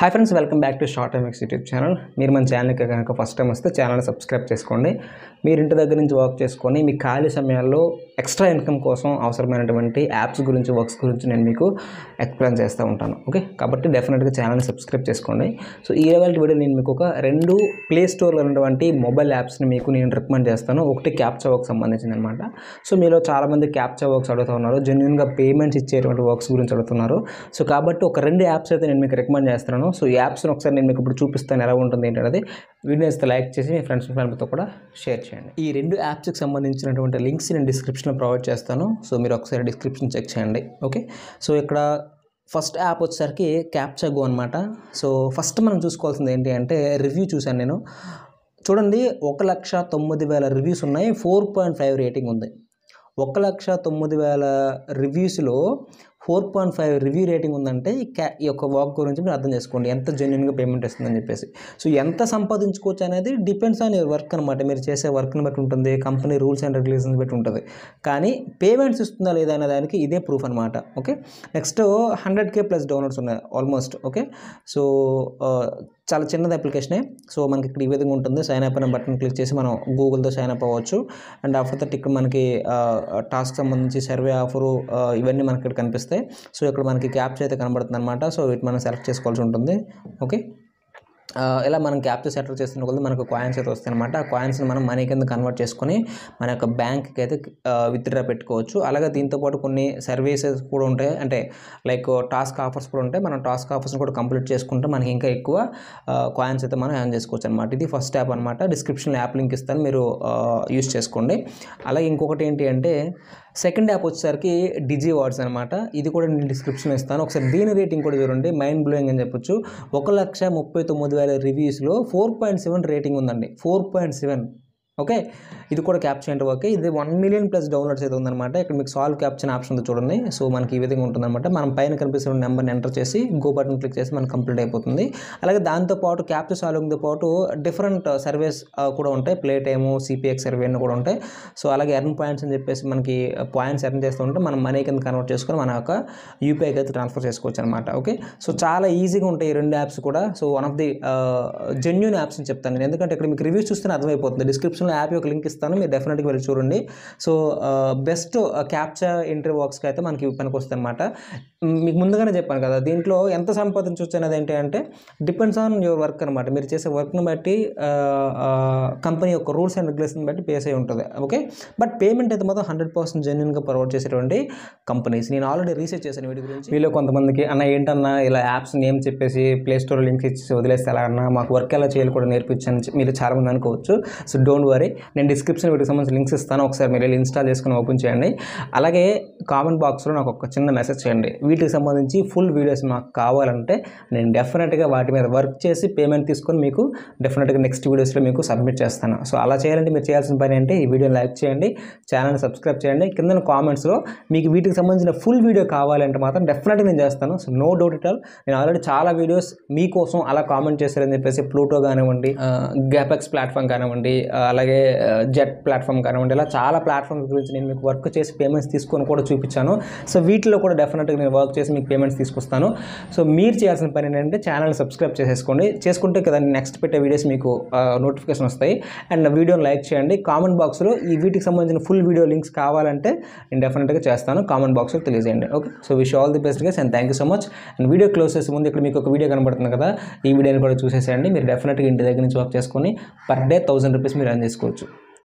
hi friends welcome back to short MX YouTube channel మీరు మన ఛానల్కి కనుక ఫస్ట్ టైం వస్తే ఛానల్ని సబ్స్క్రైబ్ చేసుకోండి మీరు ఇంటి దగ్గర నుంచి వర్క్ చేసుకొని మీ ఖాళీ సమయాల్లో ఎక్స్ట్రా ఇన్కమ్ కోసం అవసరమైనటువంటి యాప్స్ గురించి వర్క్స్ గురించి నేను మీకు ఎక్స్ప్లెయిన్ చేస్తూ ఉంటాను ఓకే కాబట్టి డెఫినెట్గా ఛానల్ని సబ్స్క్రైబ్ చేసుకోండి సో ఈ లెవెల్ వీడియో నేను మీకు ఒక రెండు ప్లే స్టోర్లో ఉన్నటువంటి మొబైల్ యాప్స్ని మీకు నేను రికమెండ్ చేస్తాను ఒకటి క్యాప్చా వర్క్ సంబంధించింది అనమాట సో మీలో చాలామంది క్యాప్చా వర్క్స్ అడుగుతూ ఉన్నారు జెన్యున్గా పేమెంట్స్ ఇచ్చేటువంటి వర్క్స్ గురించి అడుగుతున్నారు సో కాబట్టి ఒక రెండు యాప్స్ అయితే నేను మీకు రికమెండ్ చేస్తున్నాను సో ఈ యాప్స్ని ఒకసారి నేను మీకు ఇప్పుడు చూపిస్తాను ఎలా ఉంటుంది ఏంటనేది వీడియోస్తో లైక్ చేసి మీ ఫ్రెండ్స్ ఫ్యామిలీతో కూడా షేర్ చేయండి ఈ రెండు యాప్స్కి సంబంధించినటువంటి లింక్స్ నేను డిస్క్రిప్షన్లో ప్రొవైడ్ చేస్తాను సో మీరు ఒకసారి డిస్క్రిప్షన్ చెక్ చేయండి ఓకే సో ఇక్కడ ఫస్ట్ యాప్ వచ్చేసరికి క్యాప్చా గో అనమాట సో ఫస్ట్ మనం చూసుకోవాల్సింది ఏంటి అంటే రివ్యూ చూశాను నేను చూడండి ఒక లక్ష తొమ్మిది వేల రివ్యూస్ ఉన్నాయి ఫోర్ పాయింట్ ఫైవ్ రేటింగ్ ఉంది ఒక లక్ష తొమ్మిది వేల రివ్యూస్లో four point five review rating ఉందంటే ఈ క్యా ఈ యొక్క వాక్ గురించి మీరు అర్థం చేసుకోండి ఎంత జెన్యున్గా పేమెంట్ వస్తుందని చెప్పేసి సో ఎంత సంపాదించుకోవచ్చు అనేది డిపెండ్స్ ఆన్ యువర్ వర్క్ అనమాట మీరు చేసే వర్క్ని బట్టి ఉంటుంది కంపెనీ రూల్స్ అండ్ రెగ్యులేషన్స్ బట్టి ఉంటుంది కానీ పేమెంట్స్ ఇస్తుందా లేదా అనే దానికి ఇదే ప్రూఫ్ అనమాట okay next hundred K plus downloads ఉన్నాయి ఆల్మోస్ట్ ఓకే సో చాలా చిన్నది అప్లికేషనే సో మనకి ఇక్కడ ఈ విధంగా ఉంటుంది సైన్ అప్ అనే బటన్ క్లిక్ చేసి మనం గూగుల్తో సైన్ అప్ అవ్వచ్చు అండ్ ఆఫ్ దట్ ఇక్కడ మనకి టాస్క్ సంబంధించి సర్వే ఆఫరు ఇవన్నీ మనకి ఇక్కడ కనిపిస్తాయి వస్తాయి సో ఇక్కడ మనకి క్యాప్చ్ అయితే కనబడుతుంది అనమాట సో వీటి మనం సెలెక్ట్ చేసుకోవాల్సి ఉంటుంది ఓకే ఇలా మనం క్యాప్చర్ సెటర్ చేస్తున్న కొద్ది మనకు కాయిన్స్ అయితే వస్తాయి అనమాట ఆ కాయిన్స్ని మనం మనీ కింద కన్వర్ట్ చేసుకొని మన యొక్క బ్యాంక్కి అయితే విత్డ్రా పెట్టుకోవచ్చు అలాగే దీంతోపాటు కొన్ని సర్వీసెస్ కూడా ఉంటాయి అంటే లైక్ టాస్క్ ఆఫర్స్ కూడా ఉంటాయి మనం టాస్క్ ఆఫర్స్ని కూడా కంప్లీట్ చేసుకుంటే మనకి ఇంకా ఎక్కువ కాయిన్స్ అయితే మనం ఏం చేసుకోవచ్చు అనమాట ఇది ఫస్ట్ యాప్ అనమాట డిస్క్రిప్షన్ యాప్ లింక్ ఇస్తాను మీరు యూస్ చేసుకోండి అలాగే ఇంకొకటి ఏంటి అంటే సెకండ్ యాప్ వచ్చేసరికి డిజీ వార్డ్స్ అనమాట ఇది కూడా నేను డిస్క్రిప్షన్ ఇస్తాను ఒకసారి దీని రేటింగ్ కూడా చూడండి మైండ్ బ్లోయింగ్ అని చెప్పొచ్చు ఒక లక్ష ముప్పై తొమ్మిది వేల రివ్యూస్లో ఫోర్ పాయింట్ సెవెన్ రేటింగ్ ఉందండి ఫోర్ పాయింట్ సెవెన్ ఓకే ఇది కూడా క్యాప్చర్ అంటే ఓకే ఇది వన్ మిలియన్ ప్లస్ డౌన్లోడ్స్ అయితే ఉందన్నమాట ఇక్కడ మీకు సాల్వ్ క్యాప్చర్ ఆప్షన్ ఉంది చూడండి సో మనకి ఈ విధంగా ఉంటుందన్నమాట మనం పైన కనిపిస్తున్న నెంబర్ని ఎంటర్ చేసి గో బటన్ క్లిక్ చేసి మనకు కంప్లీట్ అయిపోతుంది అలాగే దాంతోపాటు క్యాప్చర్ సాల్వింగ్తో పాటు డిఫరెంట్ సర్వేస్ uh, uh, కూడా ఉంటాయి ప్లే టైము సిపిఎక్స్ సర్వే అన్నీ కూడా ఉంటాయి సో అలాగే ఎర్న్ పాయింట్స్ అని చెప్పేసి మనకి పాయింట్స్ uh, ఎర్న్ చేస్తూ ఉంటే మనం మనీ కింద కన్వర్ట్ చేసుకొని మన యొక్క యూపీఐకి అయితే ట్రాన్స్ఫర్ చేసుకోవచ్చు అనమాట ఓకే సో చాలా ఈజీగా ఉంటాయి ఈ రెండు యాప్స్ కూడా so one of the genuine apps అని చెప్తాను ఎందుకంటే ఇక్కడ మీకు రివ్యూస్ చూస్తే అర్థమైపోతుంది డిస్క్రిప్షన్ నేను యాప్ యొక్క లింక్ ఇస్తాను మీరు డెఫినెట్గా వెళ్ళి చూడండి సో బెస్ట్ క్యాప్చర్ ఎంట్రీ వర్క్స్కి అయితే మనకి పనికి వస్తుంది అనమాట మీకు ముందుగానే చెప్పాను కదా దీంట్లో ఎంత సంపాదించవచ్చు అనేది ఏంటి అంటే డిపెండ్స్ ఆన్ యువర్ వర్క్ అనమాట మీరు చేసే వర్క్ను బట్టి కంపెనీ యొక్క రూల్స్ అండ్ రెగ్యులేషన్ బట్టి పేస్ అయి ఉంటుంది ఓకే బట్ పేమెంట్ అయితే మాత్రం హండ్రెడ్ పర్సెంట్ జెన్యున్గా ప్రొవైడ్ చేసేటువంటి కంపెనీస్ నేను ఆల్రెడీ రీసెర్చ్ చేశాను వీటి గురించి వీళ్ళు కొంతమందికి అన్న ఏంటన్నా ఇలా యాప్స్ నేమ్ చెప్పేసి ప్లే స్టోర్ లింక్స్ ఇచ్చి వదిలేస్తే ఎలా అన్నా మాకు వర్క్ ఎలా చేయాలి కూడా నేర్పించని మీరు చాలామంది అనుకోవచ్చు సో డోంట్ వరీ నేను డిస్క్రిప్షన్ వీటికి సంబంధించి లింక్స్ ఇస్తాను ఒకసారి మీరు వెళ్ళి ఇన్స్టాల్ చేసుకుని ఓపెన్ చేయండి అలాగే కామెంట్ బాక్స్లో నాకు ఒక చిన్న మెసేజ్ చేయండి వీటికి సంబంధించి ఫుల్ వీడియోస్ మాకు కావాలంటే నేను డెఫినెట్గా వాటి మీద వర్క్ చేసి పేమెంట్ తీసుకొని మీకు డెఫినెట్గా నెక్స్ట్ వీడియోస్లో మీకు సబ్మిట్ చేస్తాను సో అలా చేయాలంటే మీరు చేయాల్సిన పని అంటే ఈ వీడియోని లైక్ చేయండి ఛానల్ని సబ్స్క్రైబ్ చేయండి కింద కామెంట్స్లో మీకు వీటికి సంబంధించిన ఫుల్ వీడియో కావాలంటే మాత్రం డెఫినెట్గా నేను చేస్తాను so no doubt it all నేను ఆల్రెడీ చాలా వీడియోస్ మీకోసం అలా కామెంట్ చేశారని చెప్పేసి ప్లూటో కానివ్వండి గ్యాపెక్స్ ప్లాట్ఫామ్ కానివ్వండి అలాగే జెట్ ప్లాట్ఫామ్ కానివ్వండి ఇలా చాలా ప్లాట్ఫామ్స్ గురించి నేను మీకు వర్క్ చేసి పేమెంట్స్ తీసుకొని కూడా చూపించాను సో వీటిలో కూడా డెఫినెట్గా నేను వర్క్ చేసి మీకు పేమెంట్స్ తీసుకొస్తాను సో మీరు చేయాల్సిన పని ఏంటంటే ఛానల్ సబ్స్క్రైబ్ చేసేసుకోండి చేసుకుంటే కదా నెక్స్ట్ పెట్టే వీడియోస్ మీకు నోటిఫికేషన్ వస్తాయి అండ్ వీడియోని లైక్ చేయండి కామెంట్ బాక్స్లో ఈ వీటికి సంబంధించిన ఫుల్ వీడియో లింక్స్ కావాలంటే నేను డెఫినెట్గా చేస్తాను కామెంట్ బాక్స్లో తెలియజేయండి okay so wish all the best guys and thank you so much and video close చేసే ముందు ఇక్కడ మీకు ఒక వీడియో కనబడుతుంది కదా ఈ వీడియోని కూడా చూసేసేయండి మీరు డెఫినెట్గా ఇంటి దగ్గర నుంచి వర్క్ చేసుకొని పర్ డే థౌసండ్ రూపీస్ మీరు రన్ చేసుకోవచ్చు